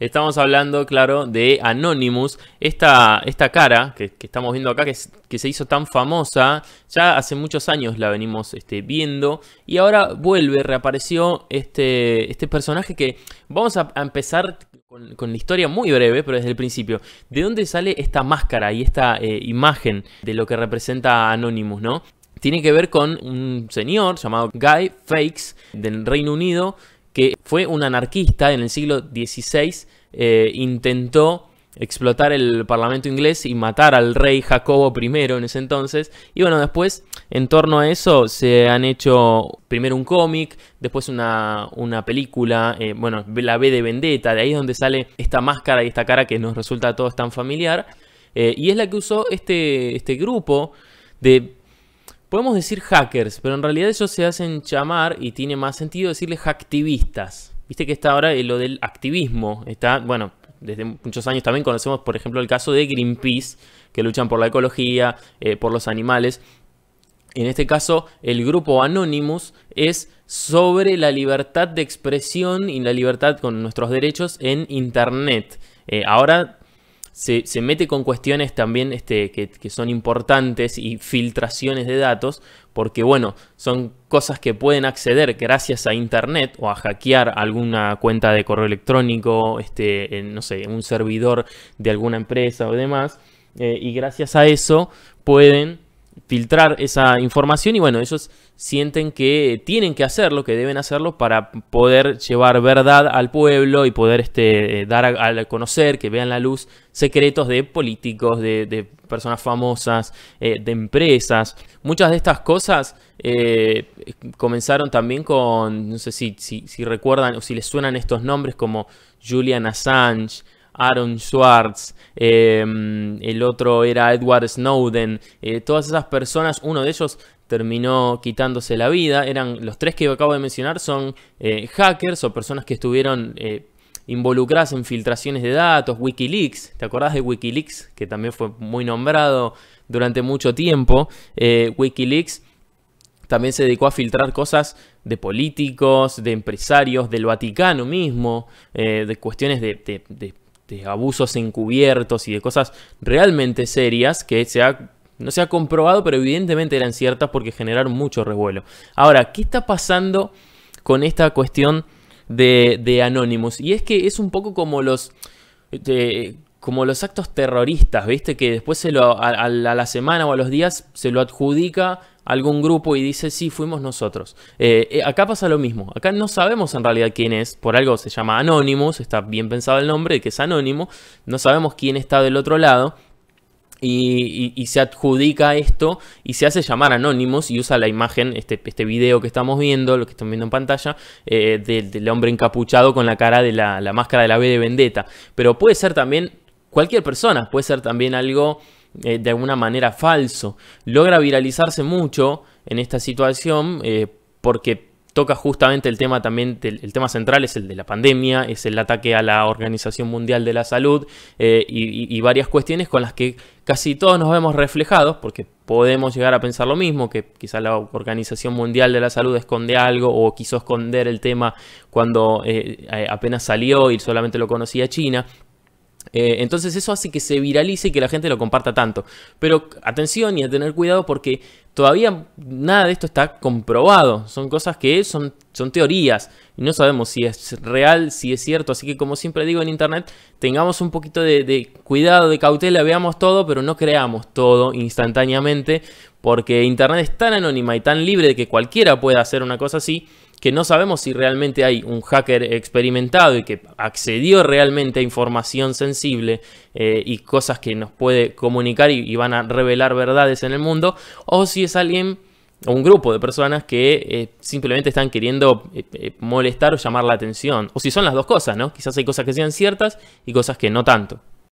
Estamos hablando, claro, de Anonymous, esta, esta cara que, estamos viendo acá, que, se hizo tan famosa, ya hace muchos años la venimos este, viendo, y ahora vuelve, reapareció este, este personaje que vamos a, empezar con, la historia muy breve, pero desde el principio. ¿De dónde sale esta máscara y esta eh, imagen de lo que representa Anonymous, no? Tiene que ver con un señor llamado Guy Fakes del Reino Unido que fue un anarquista en el siglo XVI, eh, intentó explotar el Parlamento inglés y matar al rey Jacobo I en ese entonces. Y bueno, después, en torno a eso, se han hecho primero un cómic, después una, película, eh, bueno, la B de Vendetta, de ahí es donde sale esta máscara y esta cara que nos resulta a todos tan familiar. Eh, y es la que usó este, este grupo de Podemos decir hackers, pero en realidad ellos se hacen llamar y tiene más sentido decirles hacktivistas. Viste que está ahora eh, lo del activismo. Está, bueno, desde muchos años también conocemos, por ejemplo, el caso de Greenpeace, que luchan por la ecología, eh, por los animales. En este caso, el grupo Anonymous es sobre la libertad de expresión y la libertad con nuestros derechos en Internet. Eh, ahora se, mete con cuestiones también este, que, son importantes y filtraciones de datos, porque bueno, son cosas que pueden acceder gracias a Internet o a hackear alguna cuenta de correo electrónico, este, en, no sé, un servidor de alguna empresa o demás, eh, y gracias a eso pueden filtrar esa información y bueno, ellos sienten que tienen que hacerlo, que deben hacerlo para poder llevar verdad al pueblo y poder este, eh, dar a, conocer, que vean la luz secretos de políticos, de, personas famosas, eh, de empresas. Muchas de estas cosas eh, comenzaron también con, no sé si, si recuerdan o si les suenan estos nombres como Julian Assange, Aaron Schwartz, em, el otro era Edward Snowden, eh, todas esas personas, uno de ellos terminó quitándose la vida, eran los tres que acabo de mencionar son eh, hackers o personas que estuvieron eh, involucradas en filtraciones de datos, Wikileaks, ¿te acordás de Wikileaks? Que también fue muy nombrado durante mucho tiempo, Wikileaks también se dedicó a filtrar cosas de políticos, de empresarios, del Vaticano mismo, de cuestiones de, de este, abusos encubiertos y de cosas realmente serias que se no se ha comprobado, pero evidentemente eran ciertas porque generaron mucho revuelo. Ahora, ¿qué está pasando con esta cuestión de, de Anonymous? Y es que es un poco como los... Este, como los actos terroristas, ¿viste? Que después se lo, a, la semana o a los días se lo adjudica algún grupo y dice, sí, fuimos nosotros. Eh, eh, acá pasa lo mismo, acá no sabemos en realidad quién es, por algo se llama Anonymous, está bien pensado el nombre, que es anónimo, no sabemos quién está del otro lado. Y, se adjudica esto y se hace llamar Anonymous y usa la imagen, este, este video que estamos viendo, lo que están viendo en pantalla, eh, del, hombre encapuchado con la cara de la, la máscara de la B de Vendetta. Pero puede ser también cualquier persona, puede ser también algo eh, de alguna manera falso. Logra viralizarse mucho en esta situación eh, porque toca justamente el tema también, el, tema central es el de la pandemia, es el ataque a la Organización Mundial de la Salud eh, y, varias cuestiones con las que casi todos nos vemos reflejados, porque podemos llegar a pensar lo mismo, que quizá la Organización Mundial de la Salud esconde algo o quiso esconder el tema cuando apenas salió y solamente lo conocía China, eh, entonces eso hace que se viralice y que la gente lo comparta tanto. Pero atención y a tener cuidado porque todavía nada de esto está comprobado. Son cosas que son, son teorías. Y no sabemos si es real, si es cierto. Así que como siempre digo en Internet, tengamos un poquito de cuidado, de cautela, veamos todo, pero no creamos todo instantáneamente. Porque Internet es tan anónima y tan libre de que cualquiera pueda hacer una cosa así que no sabemos si realmente hay un hacker experimentado y que accedió realmente a información sensible eh, y cosas que nos puede comunicar y, van a revelar verdades en el mundo, o si es alguien o un grupo de personas que eh, simplemente están queriendo eh, molestar o llamar la atención, o si son las dos cosas, ¿no? Quizás hay cosas que sean ciertas y cosas que no tanto.